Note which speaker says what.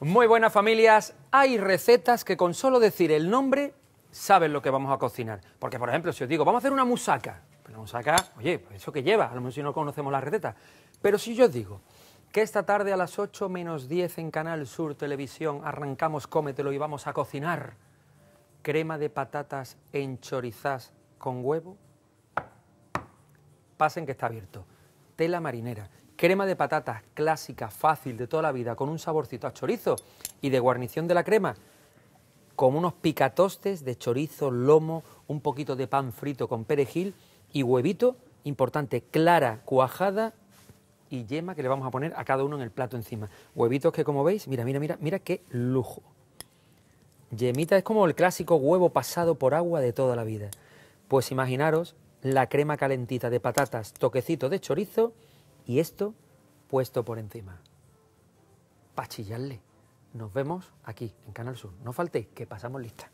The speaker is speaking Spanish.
Speaker 1: Muy buenas familias, hay recetas que con solo decir el nombre saben lo que vamos a cocinar. Porque, por ejemplo, si os digo, vamos a hacer una musaca, una musaca, oye, pues ¿eso que lleva? A lo mejor si no conocemos la receta. Pero si yo os digo que esta tarde a las 8 menos 10 en Canal Sur Televisión arrancamos Cómetelo y vamos a cocinar crema de patatas en chorizás con huevo, pasen que está abierto, tela marinera crema de patatas clásica, fácil, de toda la vida, con un saborcito a chorizo y de guarnición de la crema, como unos picatostes de chorizo, lomo, un poquito de pan frito con perejil y huevito, importante, clara, cuajada y yema que le vamos a poner a cada uno en el plato encima. Huevitos que como veis, mira, mira, mira, mira qué lujo. Yemita es como el clásico huevo pasado por agua de toda la vida. Pues imaginaros la crema calentita de patatas, toquecito de chorizo y esto puesto por encima. Pachillarle. Nos vemos aquí, en Canal Sur. No faltéis, que pasamos lista.